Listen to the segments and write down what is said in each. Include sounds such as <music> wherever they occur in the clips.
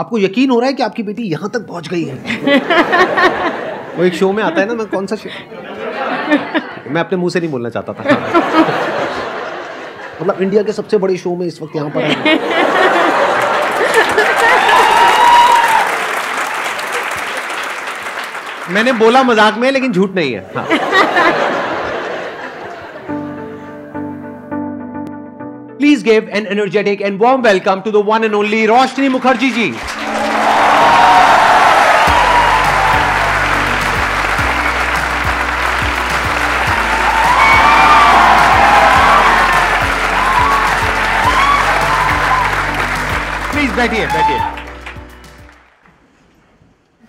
आपको यकीन हो रहा है कि आपकी बेटी यहाँ तक पहुँच गई है <laughs> वो एक शो में आता है ना मैं कौन सा शो मैं अपने मुंह से नहीं बोलना चाहता था मतलब इंडिया के सबसे बड़े शो में इस वक्त यहाँ पर मैंने बोला मजाक में लेकिन झूठ नहीं है हाँ। please give an energetic and warm welcome to the one and only Roshni Mukherjee ji. I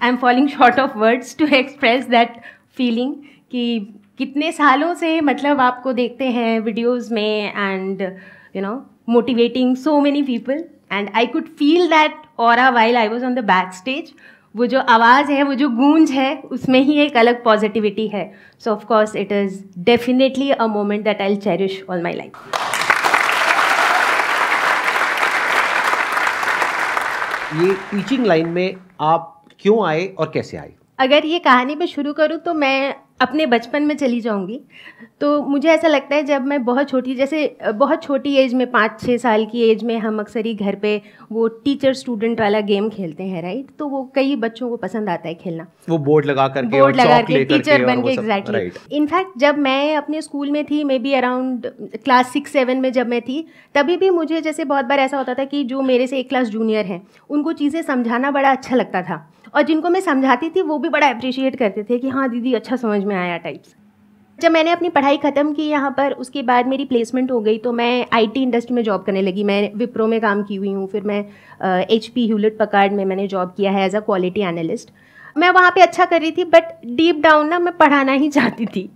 am falling short of words to express that feeling कि कितने सालों से मतलब आपको देखते हैं वीडियोज़ में and uh, you know, motivating so many people. And I could feel that aura while I was on the backstage. वो जो आवाज़ है वो जो गूंज है उसमें ही एक अलग पॉजिटिविटी है so of course it is definitely a moment that I cherish all my life ये टीचिंग लाइन में आप क्यों आए और कैसे आए अगर ये कहानी मैं शुरू करूँ तो मैं अपने बचपन में चली जाऊंगी तो मुझे ऐसा लगता है जब मैं बहुत छोटी जैसे बहुत छोटी एज में पाँच छः साल की एज में हम अक्सर ही घर पे वो टीचर स्टूडेंट वाला गेम खेलते हैं राइट तो वो कई बच्चों को पसंद आता है खेलना वो बोर्ड लगा कर बोर्ड लगा के टीचर बन के एग्जैक्टली इनफैक्ट जब मैं अपने स्कूल में थी may be around class six seven में जब मैं थी तभी भी मुझे जैसे बहुत बार ऐसा होता था कि जो मेरे से एक क्लास जूनियर हैं उनको चीज़ें समझाना बड़ा अच्छा लगता था और जिनको मैं समझाती थी वो भी बड़ा अप्रिशिएट करते थे कि हाँ दीदी अच्छा समझ में आया टाइप्स जब मैंने अपनी पढ़ाई ख़त्म की यहाँ पर उसके बाद मेरी प्लेसमेंट हो गई तो मैं आईटी इंडस्ट्री में जॉब करने लगी मैं विप्रो में काम की हुई हूँ फिर मैं एच पी ह्यूलट पकार्ड में मैंने जॉब किया है एज अ क्वालिटी एनालिस्ट मैं वहाँ पे अच्छा कर रही थी बट डीप डाउन ना मैं पढ़ाना ही <laughs> चाहती थी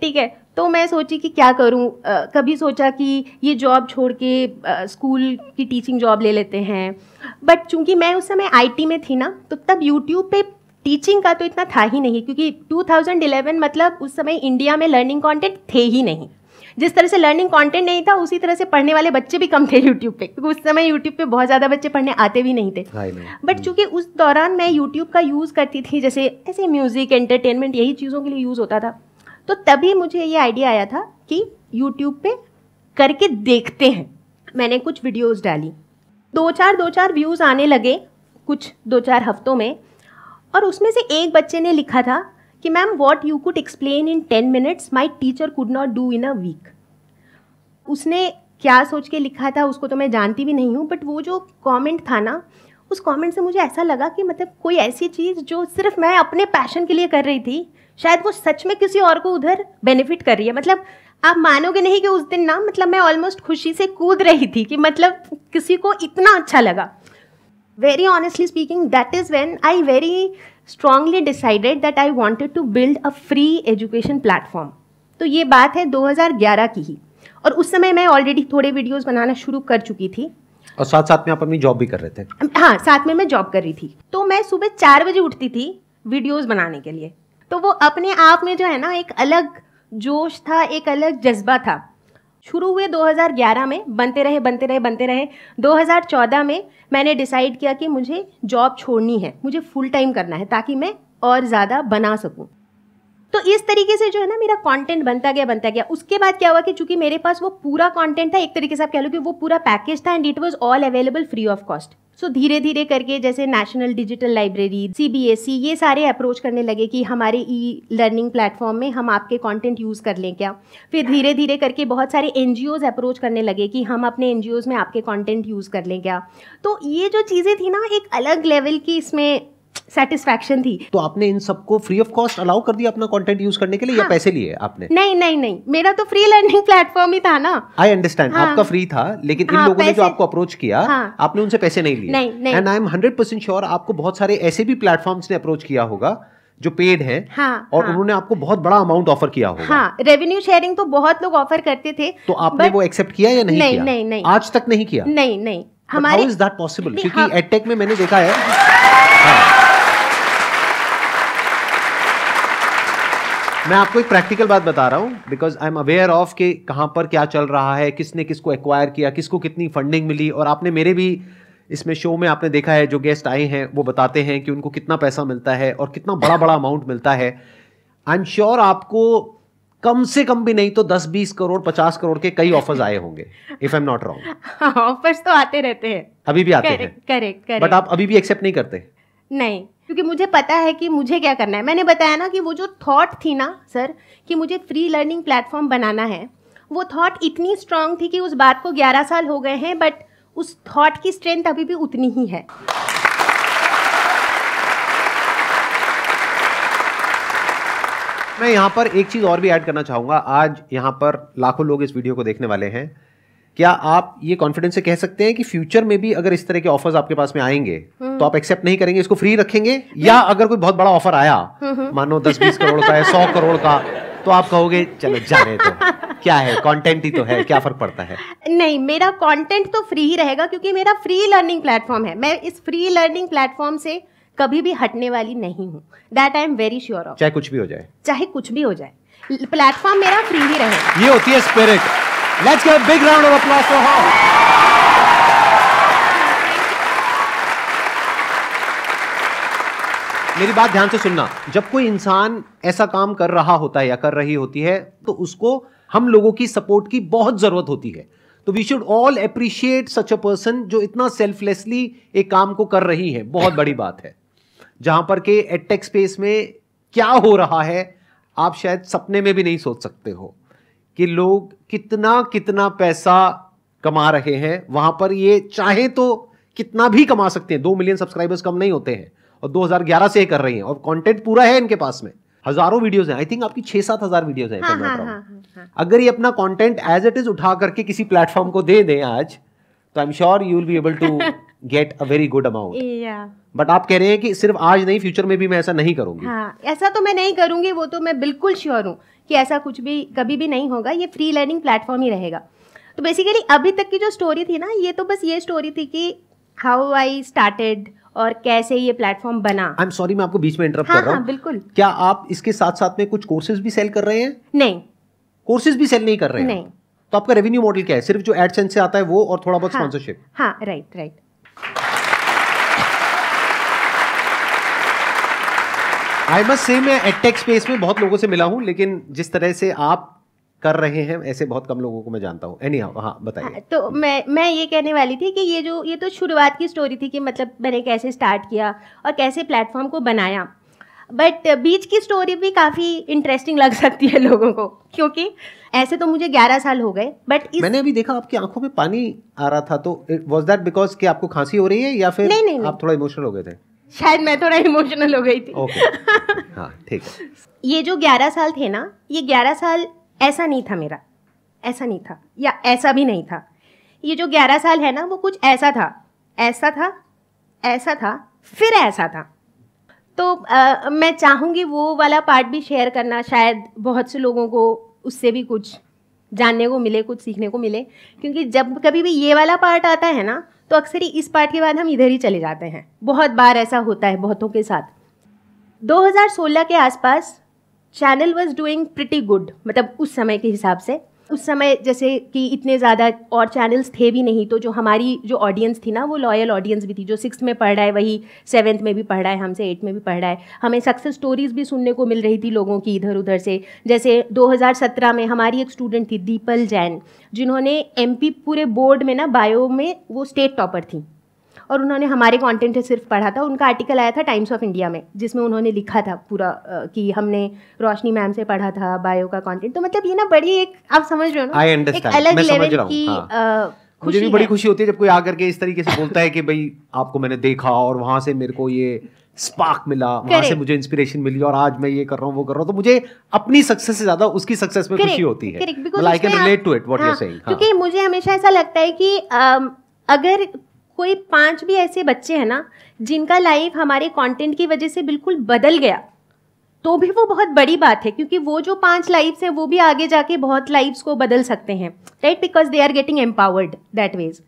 ठीक है तो मैं सोची कि क्या करूं आ, कभी सोचा कि ये जॉब छोड़ के आ, स्कूल की टीचिंग जॉब ले लेते हैं बट चूंकि मैं उस समय आईटी में थी ना तो तब यूट्यूब पे टीचिंग का तो इतना था ही नहीं क्योंकि 2011 मतलब उस समय इंडिया में लर्निंग कंटेंट थे ही नहीं जिस तरह से लर्निंग कंटेंट नहीं था उसी तरह से पढ़ने वाले बच्चे भी कम थे यूट्यूब पे क्योंकि उस समय यूट्यूब पे बहुत ज़्यादा बच्चे पढ़ने आते भी नहीं थे बट हाँ हाँ। चूंकि उस दौरान मैं यूट्यूब का यूज़ करती थी जैसे ऐसे म्यूज़िक एंटरटेनमेंट यही चीज़ों के लिए यूज़ होता था तो तभी मुझे ये आइडिया आया था कि यूट्यूब पे करके देखते हैं मैंने कुछ वीडियोस डाली दो चार दो चार व्यूज़ आने लगे कुछ दो चार हफ्तों में और उसमें से एक बच्चे ने लिखा था कि ma'am what you could explain in ten minutes my teacher could not do in a week उसने क्या सोच के लिखा था उसको तो मैं जानती भी नहीं हूँ बट वो जो कमेंट था ना उस कमेंट से मुझे ऐसा लगा कि मतलब कोई ऐसी चीज़ जो सिर्फ मैं अपने पैशन के लिए कर रही थी शायद वो सच में किसी और को उधर बेनिफिट कर रही है मतलब आप मानोगे नहीं कि उस दिन ना मतलब मैं ऑलमोस्ट खुशी से कूद रही थी कि मतलब किसी को इतना अच्छा लगा very honestly speaking that is when I very strongly decided that I wanted to build a free education platform तो ये बात है 2011 की ही और उस समय मैं ऑलरेडी थोड़े वीडियोस बनाना शुरू कर चुकी थी और साथ साथ में आप अपनी जॉब भी कर रहे थे हाँ साथ में मैं जॉब कर रही थी तो मैं सुबह चार बजे उठती थी वीडियोस बनाने के लिए तो वो अपने आप में जो है ना एक अलग जोश था एक अलग जज्बा था शुरू हुए 2011 में बनते रहे बनते रहे बनते रहे 2014 में मैंने डिसाइड किया कि मुझे जॉब छोड़नी है मुझे फुल टाइम करना है ताकि मैं और ज़्यादा बना सकूं तो इस तरीके से जो है ना मेरा कंटेंट बनता गया बनता गया उसके बाद क्या हुआ कि चूंकि मेरे पास वो पूरा कंटेंट था एक तरीके से आप कह लो कि वो पूरा पैकेज था and it was all available free of cost so so, धीरे धीरे करके जैसे नेशनल डिजिटल लाइब्रेरी सीबीएसई ये सारे अप्रोच करने लगे कि हमारे ई लर्निंग प्लेटफॉर्म में हम आपके कंटेंट यूज़ कर लें क्या फिर धीरे धीरे करके बहुत सारे एन अप्रोच करने लगे कि हम अपने एन में आपके कॉन्टेंट यूज़ कर लें क्या तो ये जो चीज़ें थी ना एक अलग लेवल की इसमें सेटिस्फेक्शन थी तो आपने इन सबको फ्री ऑफ कॉस्ट अलाउ कर दिया अपना कंटेंट यूज करने के लिए हाँ, या पैसे लिए आपने नहीं नहीं नहीं मेरा तो फ्री लर्निंग प्लेटफॉर्म ही था ना आई अंडरस्टैंड हाँ, आपका फ्री था लेकिन हाँ, इन लोगों ने जो आपको अप्रोच किया हाँ, आपने उनसे पैसे नहीं लिए and I am hundred percent sure आपको बहुत सारे ऐसे भी प्लेटफॉर्म्स ने अप्रोच किया होगा जो पेड है हाँ, और हाँ, उन्होंने आपको बहुत बड़ा अमाउंट ऑफर किया होगा हाँ, रेवेन्यू शेयरिंग तो बहुत लोग ऑफर करते थे तो आपने वो एक्सेप्ट किया या नहीं, नहीं किया नहीं नहीं आज तक नहीं किया नहीं नहीं हमारे इज दैट पॉसिबल क्योंकि एटेक हाँ। में मैंने देखा है हाँ, मैं आपको एक प्रैक्टिकल बात बता रहा हूँ because I am aware of कि कहाँ पर क्या चल रहा है किसने किसको एक्वायर किया किसको कितनी फंडिंग मिली और आपने मेरे भी इसमें शो में आपने देखा है जो गेस्ट आए हैं वो बताते हैं कि उनको कितना पैसा मिलता है और कितना बड़ा बड़ा अमाउंट मिलता है आई एम श्योर आपको कम से कम भी नहीं तो 10 20 करोड़ 50 करोड़ के कई ऑफर्स आए होंगे if I am not wrong offers तो आते रहते हैं अभी भी आते हैं करेक्ट करेक्ट बट आप अभी भी एक्सेप्ट नहीं करते नहीं क्योंकि मुझे पता है कि मुझे क्या करना है मैंने बताया ना कि वो जो थॉट थी ना सर कि मुझे फ्री लर्निंग प्लेटफॉर्म बनाना है वो थॉट इतनी स्ट्रांग थी कि उस बात को 11 साल हो गए हैं बट उस थॉट की स्ट्रेंथ अभी भी उतनी ही है मैं यहाँ पर एक चीज़ और भी ऐड करना चाहूँगा आज यहाँ पर लाखों लोग इस वीडियो को देखने वाले हैं क्या आप ये कॉन्फिडेंस से कह सकते हैं कि फ्यूचर में भी अगर इस तरह के ऑफर्स आपके पास में आएंगे हम्म। तो आप एक्सेप्ट नहीं करेंगे इसको फ्री रखेंगे या हम्म। अगर कोई बहुत बड़ा ऑफर आया हम्म, मानो दस बीस करोड़ का है सौ <laughs> करोड़ का तो आप कहोगे चलो जाने तो, क्या है कंटेंट ही तो है क्या फर्क पड़ता है नहीं मेरा कंटेंट तो फ्री ही रहेगा क्योंकि मेरा फ्री लर्निंग प्लेटफॉर्म है मैं इस फ्री लर्निंग प्लेटफॉर्म से कभी भी हटने वाली नहीं हूँ that I am very sure of चाहे कुछ भी हो जाए चाहे कुछ भी हो जाए प्लेटफॉर्म मेरा फ्री ही रहेगा ये होती है spirit Let's give a big round of applause for her. मेरी बात ध्यान से सुनना जब कोई इंसान ऐसा काम कर रहा होता है या कर रही होती है तो उसको हम लोगों की सपोर्ट की बहुत जरूरत होती है तो we should all appreciate such a person जो इतना सेल्फलेसली एक काम को कर रही है बहुत बड़ी बात है जहां पर के एटेक स्पेस में क्या हो रहा है आप शायद सपने में भी नहीं सोच सकते हो कि लोग कितना कितना पैसा कमा रहे हैं वहां पर ये चाहे तो कितना भी कमा सकते हैं दो मिलियन सब्सक्राइबर्स कम नहीं होते हैं और 2011 से कर रही हैं और कंटेंट पूरा है इनके पास में हजारों वीडियोस हैं आई थिंक आपकी छह सात हजार वीडियोज हैं हाँ, हाँ, हाँ, हाँ, हाँ. अगर ये अपना कॉन्टेंट एज इट इज उठा करके किसी प्लेटफॉर्म को दे दें आज तो I am sure you will be able to get a very good amount but आप कह रहे हैं कि सिर्फ आज नहीं फ्यूचर में भी मैं ऐसा नहीं करूंगी हाँ, ऐसा तो मैं नहीं करूंगी वो तो मैं बिल्कुल श्योर हूँ कि ऐसा कुछ भी कभी भी नहीं होगा ये फ्री लर्निंग प्लेटफॉर्म ही रहेगा तो बेसिकली अभी तक की जो स्टोरी थी ना ये तो बस ये स्टोरी थी कि हाउ आई स्टार्टेड और कैसे ये प्लेटफॉर्म बना आई एम सॉरी मैं आपको बीच में इंटरप्ट हाँ, कर रहा हूँ हाँ, बिल्कुल क्या आप इसके साथ साथ में कुछ कोर्सेज भी सेल कर रहे हैं नहीं कोर्सेज भी सेल नहीं कर रहे हैं नहीं तो आपका रेवेन्यू मॉडल क्या है सिर्फ जो एडसेंस से आता है वो और थोड़ा बहुत स्पॉन्सरशिप हाँ राइट हाँ, राइट आई मस्ट से मैं एटेक स्पेस में बहुत लोगों से मिला हूँ लेकिन जिस तरह से आप कर रहे हैं ऐसे बहुत कम लोगों को मैं जानता हूँ एनी हाँ बताइए हाँ, तो मैं मैं ये कहने वाली थी कि ये जो ये तो शुरुआत की स्टोरी थी कि मतलब मैंने कैसे स्टार्ट किया और कैसे प्लेटफॉर्म को बनाया बट बीच की स्टोरी भी काफ़ी इंटरेस्टिंग लग सकती है लोगों को क्योंकि ऐसे तो मुझे 11 साल हो गए बट इस... मैंने अभी देखा आपकी आंखों में पानी आ रहा था तो वॉज दैट बिकॉज कि आपको खांसी हो रही है या फिर नहीं, नहीं, आप थोड़ा इमोशनल हो गए थे शायद मैं थोड़ा इमोशनल हो गई थी okay. हाँ ठीक है ये जो ग्यारह साल थे ना ये ग्यारह साल ऐसा नहीं था मेरा ऐसा नहीं था या ऐसा भी नहीं था ये जो ग्यारह साल है ना वो कुछ ऐसा था ऐसा था ऐसा था फिर ऐसा था तो आ, मैं चाहूँगी वो वाला पार्ट भी शेयर करना शायद बहुत से लोगों को उससे भी कुछ जानने को मिले कुछ सीखने को मिले क्योंकि जब कभी भी ये वाला पार्ट आता है ना तो अक्सर ही इस पार्ट के बाद हम इधर ही चले जाते हैं बहुत बार ऐसा होता है बहुतों के साथ 2016 के आसपास channel was doing pretty good मतलब उस समय के हिसाब से उस समय जैसे कि इतने ज़्यादा और चैनल्स थे भी नहीं तो जो हमारी जो ऑडियंस थी ना वो लॉयल ऑडियंस भी थी जो सिक्स में पढ़ रहा है वही सेवन्थ में भी पढ़ रहा है हमसे एट में भी पढ़ रहा है हमें सक्सेस स्टोरीज भी सुनने को मिल रही थी लोगों की इधर उधर से जैसे 2017 में हमारी एक स्टूडेंट थी दीपल जैन जिन्होंने एम पूरे बोर्ड में ना बायो में वो स्टेट टॉपर थी और उन्होंने हमारे कंटेंट सिर्फ पढ़ा था उनका आर्टिकल आया था टाइम्स ऑफ इंडिया में जिसमें उन्होंने लिखा था पूरा कि हमने रोशनी मैम से पढ़ा था बायो का कंटेंट तो मतलब ये ना बड़ी एक आप समझ रहे हो ना एक अलग लेवल की हाँ। मुझे भी बड़ी खुशी होती है जब कोई आकर के इस तरीके से बोलता है कि भाई आपको मैंने देखा और वहां से मेरे को ये स्पार्क मिला वहां से मुझे इंस्पिरेशन मिली और आज मैं ये कर रहा हूँ वो कर रहा हूँ तो मुझे अपनी सक्सेस से ज्यादा उसकी सक्सेस में खुशी होती है I can relate to it what you saying क्योंकि मुझे हमेशा ऐसा लगता है कि अगर कोई पांच भी ऐसे बच्चे हैं ना जिनका लाइफ हमारे कंटेंट की वजह से बिल्कुल बदल गया तो भी वो बहुत बड़ी बात है क्योंकि वो जो पांच लाइफ्स हैं वो भी आगे जाके बहुत लाइफ्स को बदल सकते हैं right because they are getting empowered that ways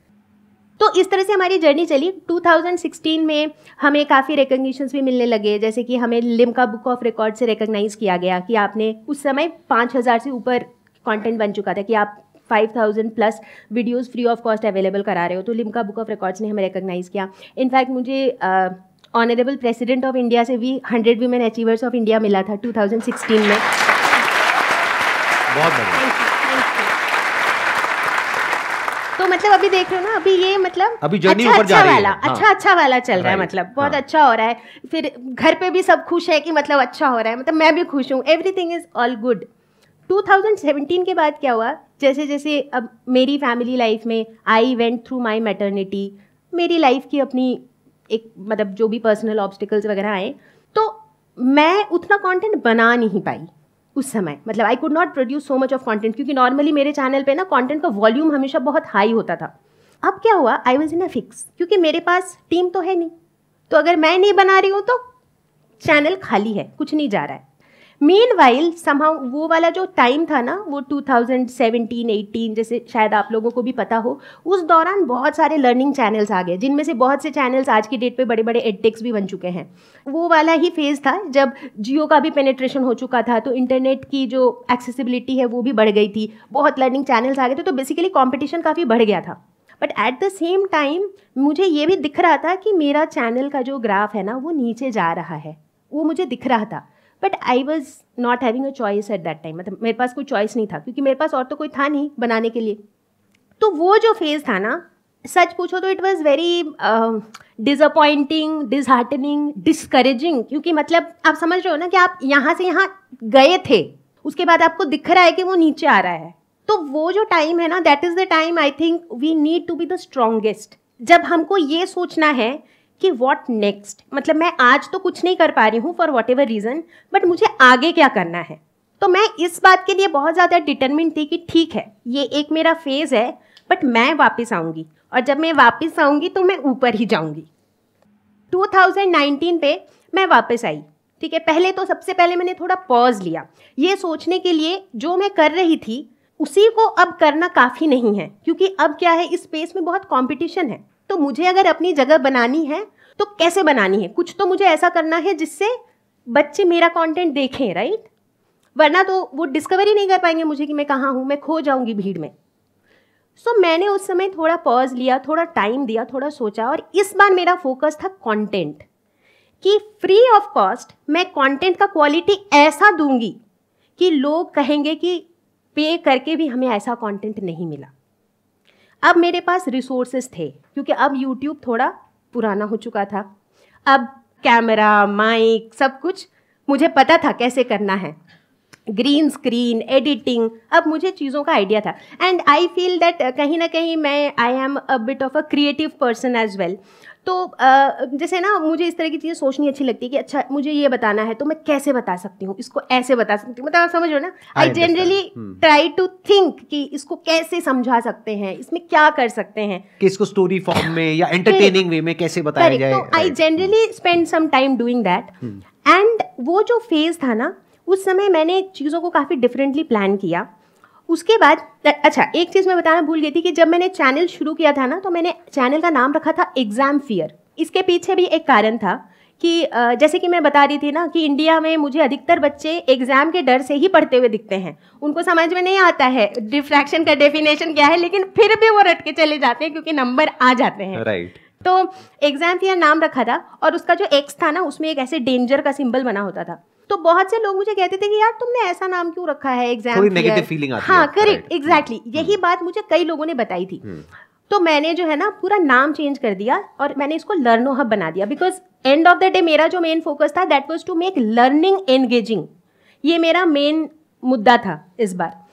तो इस तरह से हमारी जर्नी चली 2016 में हमें काफ़ी रिकग्निशंस भी मिलने लगे जैसे कि हमें लिमका बुक ऑफ रिकॉर्ड से रिकग्नाइज किया गया कि आपने उस समय पाँच से ऊपर कंटेंट बन चुका था कि आप five thousand plus videos free of cost available करा रहे हो तो लिमका बुक ऑफ रिकॉर्ड्स ने हमें रिकोगनाइज़ किया इनफैक्ट मुझे ऑनरेबल प्रेसिडेंट ऑफ इंडिया से भी hundred women achievers of India मिला था 2016 में बहुत तो मतलब अभी देख रहे हो ना अभी ये मतलब अभी अच्छा, अच्छा जा अच्छा वाला हाँ। अच्छा अच्छा वाला चल रहा है मतलब हाँ। बहुत हाँ। अच्छा हो रहा है फिर घर पे भी सब खुश है कि मतलब अच्छा हो रहा है मतलब मैं भी खुश हूँ एवरीथिंग इज ऑल गुड 2017 के बाद क्या हुआ जैसे जैसे अब मेरी फैमिली लाइफ में I went through my maternity मेरी लाइफ की अपनी एक मतलब जो भी पर्सनल ऑब्स्टिकल्स वगैरह आए तो मैं उतना कंटेंट बना नहीं पाई उस समय मतलब I could not produce so much of content क्योंकि नॉर्मली मेरे चैनल पे ना कंटेंट का वॉल्यूम हमेशा बहुत हाई होता था अब क्या हुआ I was in a fix क्योंकि मेरे पास टीम तो है नहीं तो अगर मैं नहीं बना रही हूँ तो चैनल खाली है कुछ नहीं जा रहा है मीन वाइल समहा वो वाला जो टाइम था ना वो 2017 18 जैसे शायद आप लोगों को भी पता हो उस दौरान बहुत सारे लर्निंग चैनल्स आ गए जिनमें से बहुत से चैनल्स आज की डेट पे बड़े बड़े एडटेक्स भी बन चुके हैं वो वाला ही फेज़ था जब जियो का भी पेनेट्रेशन हो चुका था तो इंटरनेट की जो एक्सेसिबिलिटी है वो भी बढ़ गई थी बहुत लर्निंग चैनल्स आ गए थे तो बेसिकली कॉम्पिटिशन काफ़ी बढ़ गया था but at the same time मुझे ये भी दिख रहा था कि मेरा चैनल का जो ग्राफ है ना वो नीचे जा रहा है वो मुझे दिख रहा था but I was not having a choice at that time मतलब मेरे पास कोई चॉइस नहीं था क्योंकि मेरे पास और तो कोई था नहीं बनाने के लिए तो वो जो फेज़ था ना सच पूछो तो it was very disappointing disheartening discouraging क्योंकि मतलब आप समझ रहे हो ना कि आप यहाँ से यहाँ गए थे उसके बाद आपको दिख रहा है कि वो नीचे आ रहा है तो वो जो टाइम है ना that is the time I think we need to be the strongest जब हमको ये सोचना है कि वॉट नेक्स्ट मतलब मैं आज तो कुछ नहीं कर पा रही हूँ for whatever reason but मुझे आगे क्या करना है तो मैं इस बात के लिए बहुत ज़्यादा डिटर्मिन थी कि ठीक है ये एक मेरा फेज़ है बट मैं वापस आऊँगी और जब मैं वापस आऊँगी तो मैं ऊपर ही जाऊँगी 2019 पे मैं वापस आई ठीक है पहले तो सबसे पहले मैंने थोड़ा पॉज लिया ये सोचने के लिए जो मैं कर रही थी उसी को अब करना काफ़ी नहीं है क्योंकि अब क्या है इस स्पेस में बहुत कंपटीशन है तो मुझे अगर अपनी जगह बनानी है तो कैसे बनानी है कुछ तो मुझे ऐसा करना है जिससे बच्चे मेरा कंटेंट देखें राइट वरना तो वो डिस्कवर ही नहीं कर पाएंगे मुझे कि मैं कहाँ हूँ मैं खो जाऊँगी भीड़ में सो so, मैंने उस समय थोड़ा पॉज लिया थोड़ा टाइम दिया थोड़ा सोचा और इस बार मेरा फोकस था कंटेंट कि फ्री ऑफ कॉस्ट मैं कंटेंट का क्वालिटी ऐसा दूंगी कि लोग कहेंगे कि पे करके भी हमें ऐसा कंटेंट नहीं मिला अब मेरे पास रिसोर्सेज थे क्योंकि अब यूट्यूब थोड़ा पुराना हो चुका था अब कैमरा माइक सब कुछ मुझे पता था कैसे करना है ग्रीन स्क्रीन एडिटिंग अब मुझे चीज़ों का आइडिया था एंड आई फील दैट कहीं ना कहीं मैं I am a bit of a creative person as well तो जैसे ना मुझे इस तरह की चीज़ें सोचनी अच्छी लगती है कि अच्छा मुझे ये बताना है तो मैं कैसे बता सकती हूँ इसको ऐसे बता सकती हूँ मतलब आप समझ रहे ना I generally try to think कि इसको कैसे समझा सकते हैं इसमें क्या कर सकते हैं कि इसको स्टोरी फॉर्म में या एंटरटेनिंग वे में कैसे बताया जाए तो I generally spend some time doing that and वो जो फेज था ना उस समय मैंने चीज़ों को काफ़ी डिफरेंटली प्लान किया उसके बाद अच्छा एक चीज़ मैं बताना भूल गई थी कि जब मैंने चैनल शुरू किया था ना तो मैंने चैनल का नाम रखा था एग्ज़ाम फियर इसके पीछे भी एक कारण था कि जैसे कि मैं बता रही थी ना कि इंडिया में मुझे अधिकतर बच्चे एग्ज़ाम के डर से ही पढ़ते हुए दिखते हैं उनको समझ में नहीं आता है डिफ्रैक्शन का डेफिनेशन क्या है लेकिन फिर भी वो रट के चले जाते हैं क्योंकि नंबर आ जाते हैं राइट right. तो एग्ज़ाम फियर नाम रखा था और उसका जो एक्स था ना उसमें एक ऐसे डेंजर का सिंबल बना होता था तो बहुत से लोग मुझे कहते थे कि यार तुमने ऐसा नाम क्यों रखा है एग्जाम फीलिंग हाँ करेक्ट हम्म। एग्जैक्टली यही हम्म। बात मुझे कई लोगों ने बताई थी हम्म। तो मैंने जो है ना पूरा नाम चेंज कर दिया और मैंने इसको लर्नो हब बना दिया because end of the day मेरा जो मेन फोकस था that was to make learning engaging ये मेरा मेन मुद्दा था इस बार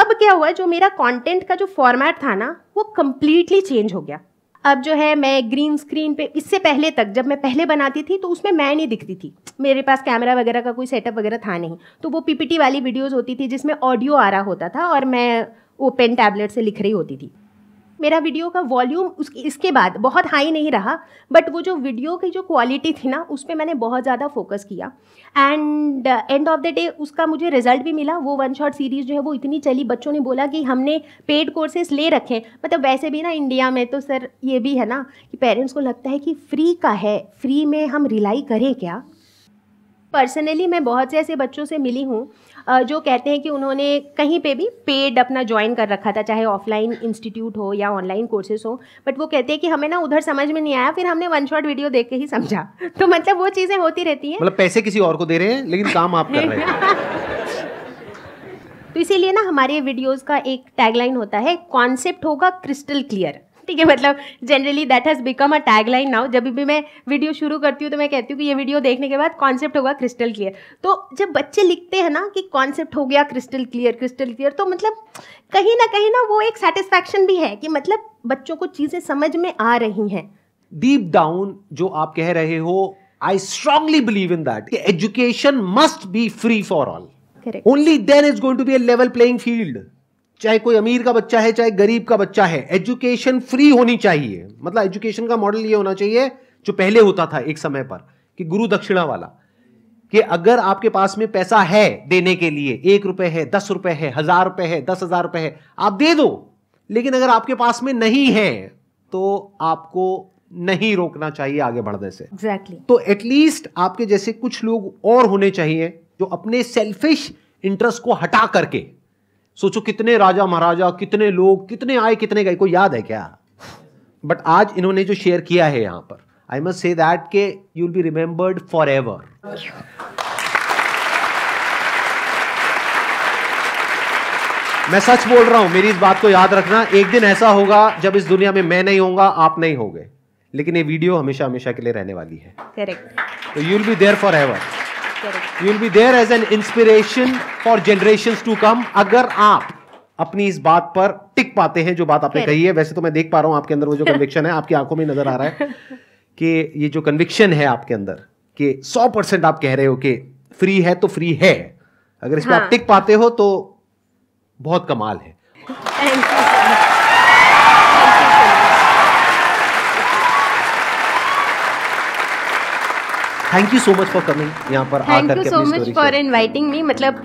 अब क्या हुआ जो मेरा कंटेंट का जो फॉर्मेट था ना वो कम्प्लीटली चेंज हो गया अब जो है मैं ग्रीन स्क्रीन पे इससे पहले तक जब मैं पहले बनाती थी तो उसमें मैं नहीं दिखती थी मेरे पास कैमरा वगैरह का कोई सेटअप वगैरह था नहीं तो वो पीपीटी वाली वीडियोज़ होती थी जिसमें ऑडियो आ रहा होता था और मैं वो पेन टैबलेट से लिख रही होती थी मेरा वीडियो का वॉल्यूम उस इसके बाद बहुत हाई नहीं रहा बट वो जो वीडियो की जो क्वालिटी थी ना उस पर मैंने बहुत ज़्यादा फोकस किया and end of the day उसका मुझे रिजल्ट भी मिला वो वन शॉट सीरीज़ जो है वो इतनी चली बच्चों ने बोला कि हमने पेड कोर्सेज ले रखे मतलब वैसे भी ना इंडिया में तो सर ये भी है ना कि पेरेंट्स को लगता है कि फ्री का है फ्री में हम रिलाई करें क्या पर्सनली मैं बहुत से ऐसे बच्चों से मिली हूँ जो कहते हैं कि उन्होंने कहीं पे भी पेड अपना ज्वाइन कर रखा था चाहे ऑफलाइन इंस्टीट्यूट हो या ऑनलाइन कोर्सेज हो बट वो कहते हैं कि हमें ना उधर समझ में नहीं आया फिर हमने वन शॉट वीडियो देख के ही समझा तो मतलब वो चीज़ें होती रहती हैं मतलब पैसे किसी और को दे रहे हैं लेकिन काम आप कर रहे हैं <laughs> तो इसीलिए ना हमारे वीडियोस का एक टैगलाइन होता है कॉन्सेप्ट होगा क्रिस्टल क्लियर ठीक है मतलब generally that has become a tag line now जब भी मैं वीडियो शुरू करती हूँ तो मैं कहती हूँ कि ये वीडियो देखने के बाद कॉन्सेप्ट होगा क्रिस्टल क्लियर तो जब बच्चे लिखते हैं ना कि कॉन्सेप्ट हो गया क्रिस्टल क्लियर क्रिस्टल क्लियर तो मतलब कहीं ना कहीं ना वो एक सेटिस्फैक्शन भी है कि मतलब बच्चों को चीज़ें समझ में आ रही हैं डीप डाउन जो आप कह रहे हो I strongly believe in that education must be free for all only then is going to be a level playing field चाहे कोई अमीर का बच्चा है चाहे गरीब का बच्चा है एजुकेशन फ्री होनी चाहिए मतलब एजुकेशन का मॉडल ये होना चाहिए जो पहले होता था एक समय पर कि गुरु दक्षिणा वाला कि अगर आपके पास में पैसा है देने के लिए एक रुपए है दस रुपए है हजार रुपए है दस हजार रुपए है आप दे दो लेकिन अगर आपके पास में नहीं है तो आपको नहीं रोकना चाहिए आगे बढ़ने से एग्जैक्टली exactly. तो एटलीस्ट आपके जैसे कुछ लोग और होने चाहिए जो अपने सेल्फिश इंटरेस्ट को हटा करके सोचो कितने राजा महाराजा कितने लोग कितने आए कितने गए को याद है क्या बट आज इन्होंने जो शेयर किया है यहां पर आई मस्ट से दैट के you will be remembered forever मैं सच बोल रहा हूं मेरी इस बात को याद रखना एक दिन ऐसा होगा जब इस दुनिया में मैं नहीं होगा आप नहीं होगे लेकिन ये वीडियो हमेशा हमेशा के लिए रहने वाली है करेक्ट तो you will be there forever you will be there as an inspiration for generation to come अगर आप अपनी इस बात पर टिक पाते हैं जो बात आपने कही है वैसे तो मैं देख पा रहा हूं आपके अंदर वो जो कन्विक्शन <laughs> है आपकी आंखों में नजर आ रहा है कि ये जो कन्विक्शन है आपके अंदर कि 100 परसेंट आप कह रहे हो कि फ्री है तो फ्री है अगर इसमें हाँ. आप टिक पाते हो तो बहुत कमाल है thank you so much for coming यहाँ पर thank you so much for inviting me मतलब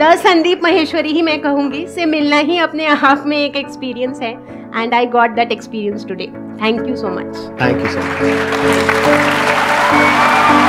द संदीप महेश्वरी ही मैं कहूँगी से मिलना ही अपने आप में एक एक्सपीरियंस है and I got that experience today thank you so much thank you so much